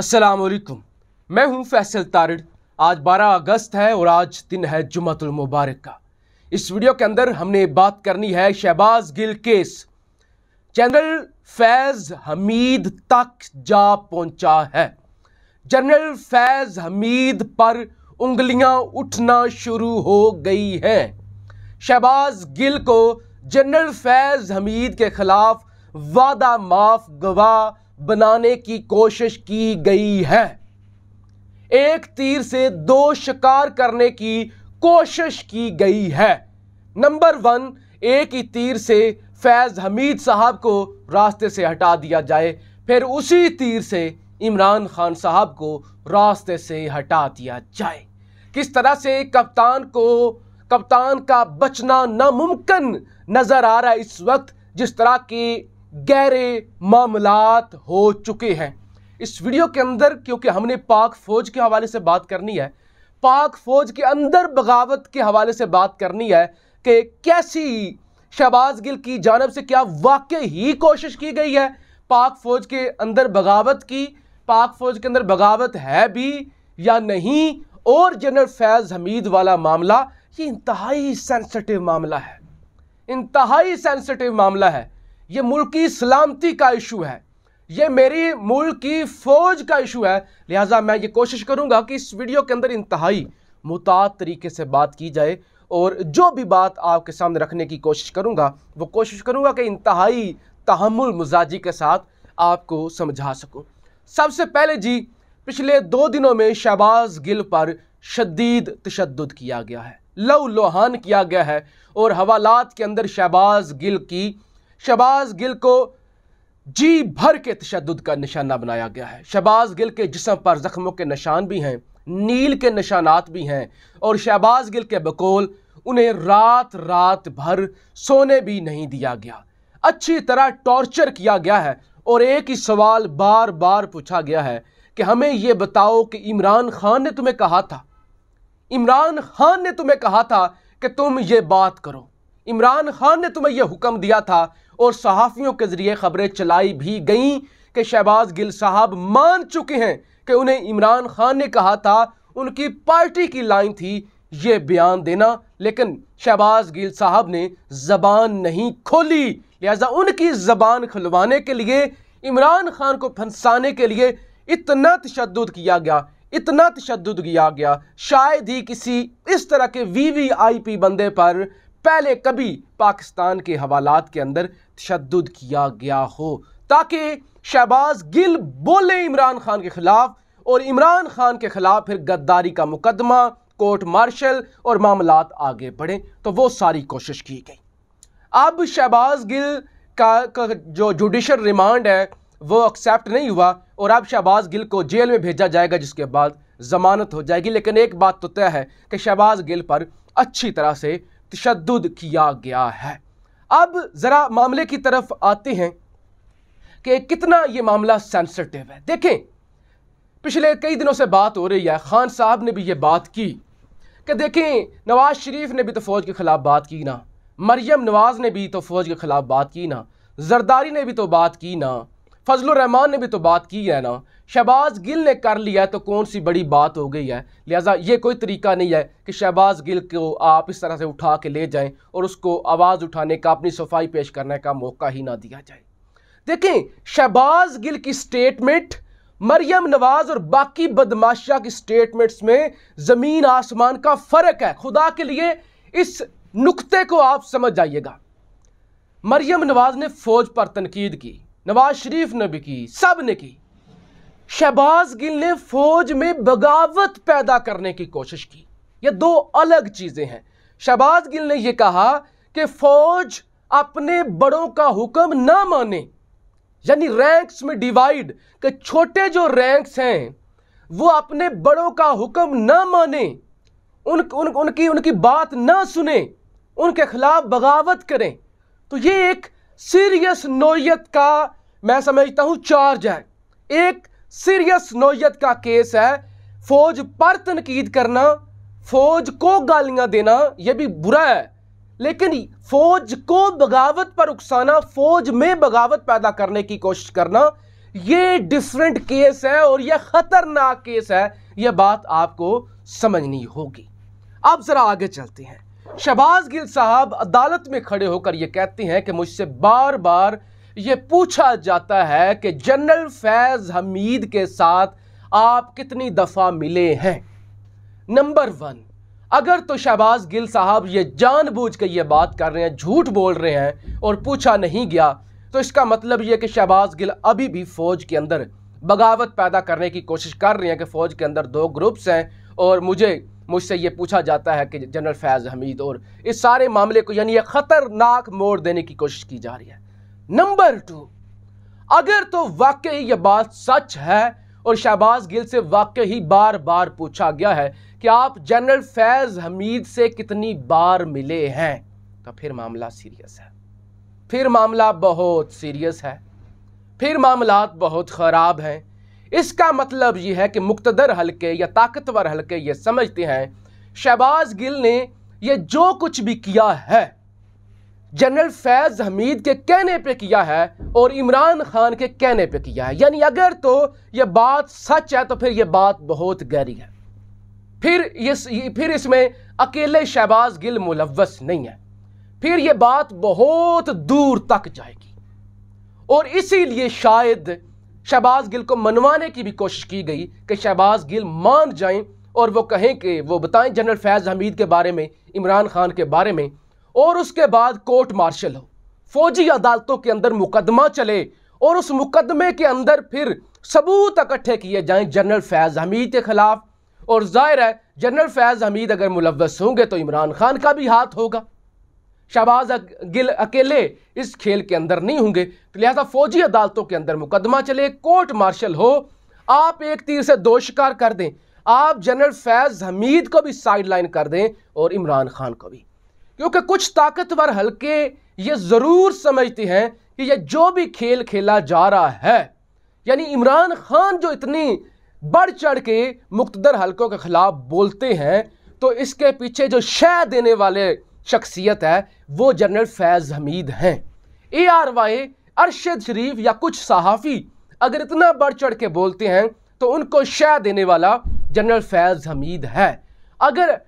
असलकुम मैं हूं फैसल तारड़ आज 12 अगस्त है और आज दिन है जुमतुल मुबारक का इस वीडियो के अंदर हमने बात करनी है शहबाज गिल केस जनरल फैज़ हमीद तक जा पहुंचा है जनरल फैज़ हमीद पर उंगलियां उठना शुरू हो गई हैं शहबाज गिल को जनरल फैज़ हमीद के ख़िलाफ़ वादा माफ गवाह बनाने की कोशिश की गई है एक तीर से दो शिकार करने की कोशिश की गई है नंबर वन एक ही तीर से फैज़ हमीद साहब को रास्ते से हटा दिया जाए फिर उसी तीर से इमरान खान साहब को रास्ते से हटा दिया जाए किस तरह से कप्तान को कप्तान का बचना नामुमकिन नज़र आ रहा है इस वक्त जिस तरह की गहरे मामलात हो चुके हैं इस वीडियो के अंदर क्योंकि हमने पाक फ़ौज के हवाले से बात करनी है पाक फ़ौज के अंदर बगावत के हवाले से बात करनी है कि कैसी शहबाज गिल की जानब से क्या वाकई ही कोशिश की गई है पाक फ़ौज के अंदर बगावत की पाक फ़ौज के अंदर बगावत है भी या नहीं और जनरल फैज़ हमीद वाला मामला ये इंतहाई सेंसिटिव मामला है इंतहाई सेंसिटिव मामला है ये मुल्क की सलामती का इशू है ये मेरी मुल्क की फ़ौज का इशू है लिहाजा मैं ये कोशिश करूँगा कि इस वीडियो के अंदर इंतहाई मुतात तरीके से बात की जाए और जो भी बात आपके सामने रखने की कोशिश करूँगा वो कोशिश करूँगा कि इंतहाई तहमुल मजाजी के साथ आपको समझा सकूँ सबसे पहले जी पिछले दो दिनों में शहबाज गिल पर शदीद तशद किया गया है लव लोहान किया गया है और हवालात के अंदर शहबाज गिल की शबाज गिल को जी भर के तशद का निशाना बनाया गया है शहबाज गिल के जिसम पर ज़ख्मों के निशान भी हैं नील के निशानात भी हैं और शहबाज गिल के बकोल उन्हें रात रात भर सोने भी नहीं दिया गया अच्छी तरह टॉर्चर किया गया है और एक ही सवाल बार बार पूछा गया है कि हमें ये बताओ कि इमरान खान ने तुम्हें कहा था इमरान खान ने तुम्हें कहा था कि तुम ये बात करो इमरान खान ने तुम्हें यह हुक्म दिया था और सहाफ़ियों के ज़रिए खबरें चलाई भी गईं कि शहबाज गिल साहब मान चुके हैं कि उन्हें इमरान खान ने कहा था उनकी पार्टी की लाइन थी ये बयान देना लेकिन शहबाज गिल साहब ने जबान नहीं खोली लिहाजा उनकी जबान खुलवाने के लिए इमरान खान को फंसाने के लिए इतना तशद किया गया इतना तशद किया गया शायद ही किसी इस तरह के वी वी आई पी बंदे पर पहले कभी पाकिस्तान के हवालात के अंदर तशद किया गया हो ताकि शहबाज गिल बोले इमरान खान के खिलाफ और इमरान खान के खिलाफ फिर गद्दारी का मुकदमा कोर्ट मार्शल और मामला आगे बढ़े तो वो सारी कोशिश की गई अब शहबाज गिल का, का जो जुडिशल रिमांड है वो एक्सेप्ट नहीं हुआ और अब शहबाज गिल को जेल में भेजा जाएगा जिसके बाद ज़मानत हो जाएगी लेकिन एक बात तो तय है कि शहबाज गिल पर अच्छी तरह से तशद किया गया है अब ज़रा मामले की तरफ आते हैं कि कितना यह मामला सेंसिटिव है देखें पिछले कई दिनों से बात हो रही है खान साहब ने भी ये बात की कि देखें नवाज शरीफ ने भी तो फ़ौज के ख़िलाफ़ बात की ना मरियम नवाज़ ने भी तो फ़ौज के ख़िलाफ़ बात की ना जरदारी ने भी तो बात की ना फजल रहमान ने भी तो बात की है ना शहबाज गिल ने कर लिया तो कौन सी बड़ी बात हो गई है लिहाजा ये कोई तरीका नहीं है कि शहबाज गिल को आप इस तरह से उठा के ले जाएं और उसको आवाज़ उठाने का अपनी सफाई पेश करने का मौका ही ना दिया जाए देखें शहबाज गिल की स्टेटमेंट मरियम नवाज और बाकी बदमाशा की स्टेटमेंट्स में ज़मीन आसमान का फ़र्क है खुदा के लिए इस नुकते को आप समझ जाइएगा मरियम नवाज ने फ़ौज पर तनकीद की नवाज शरीफ ने भी की सब ने की शहबाज गिल ने फौज में बगावत पैदा करने की कोशिश की ये दो अलग चीज़ें हैं शहबाज गिल ने यह कहा कि फौज अपने बड़ों का हुक्म ना माने यानी रैंक्स में डिवाइड कि छोटे जो रैंक्स हैं वो अपने बड़ों का हुक्म ना माने उन, उन उनकी उनकी बात ना सुने उनके खिलाफ बगावत करें तो ये एक सीरियस नोयत का मैं समझता हूं चार्ज है एक सीरियस नोयत का केस है फौज पर तनकीद करना फौज को गालियां देना यह भी बुरा है लेकिन फौज को बगावत पर उकसाना फौज में बगावत पैदा करने की कोशिश करना ये डिफरेंट केस है और यह ख़तरनाक केस है यह बात आपको समझनी होगी अब ज़रा आगे चलते हैं शहबाज गिल साहब अदालत में खड़े होकर यह कहते हैं कि मुझसे बार बार ये पूछा जाता है कि जनरल फैज़ हमीद के साथ आप कितनी दफ़ा मिले हैं नंबर वन अगर तो शहबाज गिल साहब ये जानबूझ के ये बात कर रहे हैं झूठ बोल रहे हैं और पूछा नहीं गया तो इसका मतलब ये कि शहबाज गिल अभी भी फ़ौज के अंदर बगावत पैदा करने की कोशिश कर रहे हैं कि फ़ौज के अंदर दो ग्रुप्स हैं और मुझे मुझसे ये पूछा जाता है कि जनरल फैज़ हमीद और इस सारे मामले को यानी ये ख़तरनाक मोड़ देने की कोशिश की जा रही है नंबर टू अगर तो वाकई यह बात सच है और शहबाज गिल से वाकई बार बार पूछा गया है कि आप जनरल फैज़ हमीद से कितनी बार मिले हैं तो फिर मामला सीरियस है फिर मामला बहुत सीरियस है फिर मामला बहुत ख़राब हैं इसका मतलब यह है कि मुक्तदर हलके या ताकतवर हलके ये समझते हैं शहबाज गिल ने यह जो कुछ भी किया है जनरल फैज़ हमीद के कहने पे किया है और इमरान खान के कहने पे किया है यानी अगर तो ये बात सच है तो फिर ये बात बहुत गहरी है फिर ये फिर इसमें अकेले शहबाज गिल मुलवस नहीं है फिर ये बात बहुत दूर तक जाएगी और इसीलिए शायद शहबाज गिल को मनवाने की भी कोशिश की गई कि शहबाज गिल मान जाएं और वो कहें कि वो बताएं जनरल फैज़ हमीद के बारे में इमरान खान के बारे में और उसके बाद कोर्ट मार्शल हो फौजी अदालतों के अंदर मुकदमा चले और उस मुकदमे के अंदर फिर सबूत इकट्ठे किए जाएं जनरल फैज़ हमीद के ख़िलाफ़ और ज़ाहिर है जनरल फैज़ हमीद अगर मुलवस होंगे तो इमरान खान का भी हाथ होगा शहबाज गिल अकेले इस खेल के अंदर नहीं होंगे तो लिहाजा फौजी अदालतों के अंदर मुकदमा चले कोर्ट मार्शल हो आप एक तीर से दो शिकार कर दें आप जनरल फैज़ हमीद को भी साइड लाइन कर दें और इमरान खान को भी क्योंकि कुछ ताकतवर हल्के ये ज़रूर समझते हैं कि यह जो भी खेल खेला जा रहा है यानी इमरान खान जो इतनी बढ़ चढ़ के मुख्तर हलकों के ख़िलाफ़ बोलते हैं तो इसके पीछे जो शह देने वाले शख्सियत है वो जनरल फैज़ हमीद हैं A R Y Arshad Sharif या कुछ सहाफ़ी अगर इतना बढ़ चढ़ के बोलते हैं तो उनको शह देने वाला जनरल फैज़ हमीद है अगर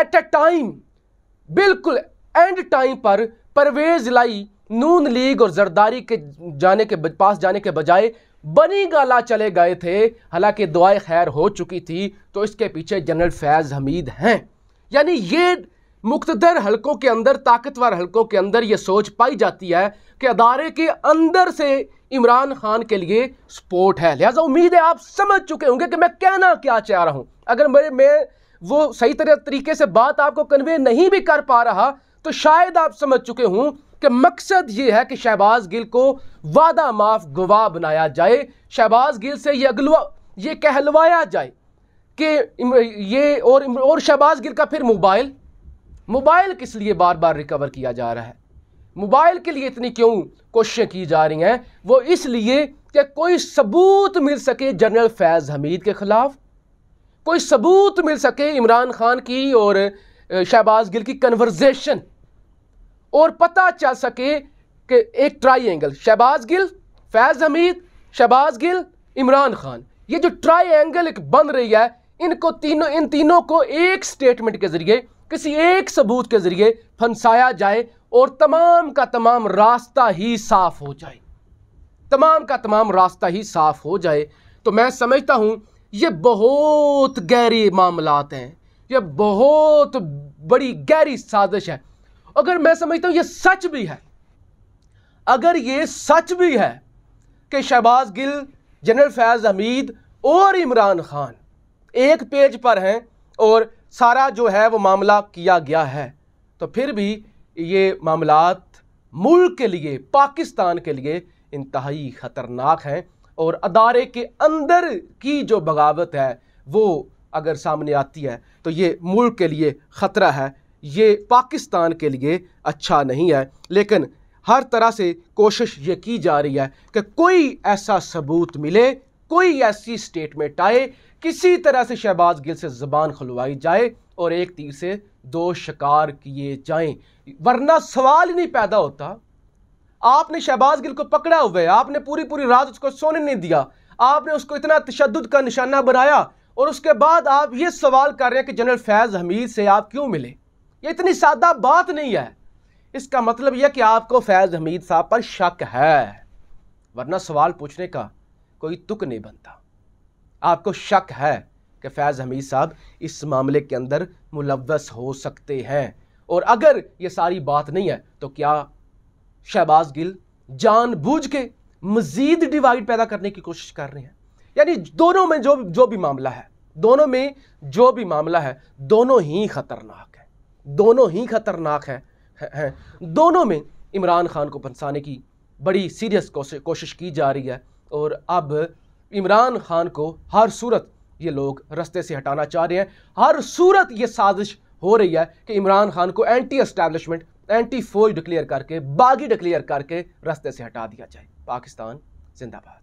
एट ए टाइम बिल्कुल एंड टाइम पर परवेज लाई नून लीग और जरदारी के जाने के पास जाने के बजाय बनी गाला चले गए थे हालांकि दुआएं खैर हो चुकी थी तो इसके पीछे जनरल फैज़ हमीद हैं यानी ये मुख्तर हलकों के अंदर ताकतवर हलकों के अंदर ये सोच पाई जाती है कि अदारे के अंदर से इमरान खान के लिए सपोर्ट है लिहाजा उम्मीद है आप समझ चुके होंगे कि मैं कहना क्या चाह रहा हूँ अगर मेरे मैं वो सही तरह तरीके से बात आपको कन्वे नहीं भी कर पा रहा तो शायद आप समझ चुके हों कि मकसद ये है कि शहबाज गिल को वादा माफ गवाह बनाया जाए शहबाज गिल से ये अगलवा ये कहलवाया जाए कि ये और और शहबाज गिल का फिर मोबाइल मोबाइल किस लिए बार बार रिकवर किया जा रहा है मोबाइल के लिए इतनी क्यों कोशिशें की जा रही हैं वो इसलिए कि कोई सबूत मिल सके जनरल फैज़ हमीद के ख़िलाफ़ कोई सबूत मिल सके इमरान खान की और शहबाज गिल की कन्वर्जेशन और पता चल सके कि एक ट्राइंगल शहबाज गिल फैज़ हमीद शहबाज गिल इमरान खान ये जो ट्राइंगल एक बन रही है इनको तीनों इन तीनों को एक स्टेटमेंट के ज़रिए किसी एक सबूत के ज़रिए फंसाया जाए और तमाम का तमाम रास्ता ही साफ हो जाए तमाम का तमाम रास्ता ही साफ हो जाए तो मैं समझता हूँ ये बहुत गहरी मामलात हैं ये बहुत बड़ी गहरी साजिश है अगर मैं समझता हूँ ये सच भी है अगर ये सच भी है कि शहबाज गिल जनरल फैज़ हमीद और इमरान खान एक पेज पर हैं और सारा जो है वो मामला किया गया है तो फिर भी ये मामलात मुल्क के लिए पाकिस्तान के लिए इंतहाई ख़तरनाक हैं और अदारे के अंदर की जो बगावत है वो अगर सामने आती है तो ये मुल्क के लिए ख़तरा है ये पाकिस्तान के लिए अच्छा नहीं है लेकिन हर तरह से कोशिश ये की जा रही है कि कोई ऐसा सबूत मिले कोई ऐसी स्टेटमेंट आए किसी तरह से शहबाज गिल से ज़बान खुलवाई जाए और एक तीर से दो शिकार किए जाएं वरना सवाल ही नहीं पैदा होता आपने शहबाज गिल को पकड़ा हुआ है आपने पूरी पूरी रात उसको सोने नहीं दिया आपने उसको इतना तशद का निशाना बनाया और उसके बाद आप ये सवाल कर रहे हैं कि जनरल फैज़ हमीद से आप क्यों मिले ये इतनी सादा बात नहीं है इसका मतलब यह कि आपको फैज़ हमीद साहब पर शक है वरना सवाल पूछने का कोई तुक नहीं बनता आपको शक है कि फैज़ हमीद साहब इस मामले के अंदर मुलवस हो सकते हैं और अगर ये सारी बात नहीं है तो क्या शहबाज गिल जानबूझ के मजीद डिवाइड पैदा करने की कोशिश कर रहे हैं यानी दोनों में जो जो भी मामला है दोनों में जो भी मामला है दोनों ही खतरनाक है दोनों ही खतरनाक हैं है, है, दोनों में इमरान खान को फंसाने की बड़ी सीरियस कोशिश की जा रही है और अब इमरान खान को हर सूरत ये लोग रस्ते से हटाना चाह रहे हैं हर सूरत ये साजिश हो रही है कि इमरान खान को एंटी एस्टैब्लिशमेंट एंटी फौज डिक्लेयर करके बागी डिक्लेयर करके रास्ते से हटा दिया जाए पाकिस्तान जिंदाबाद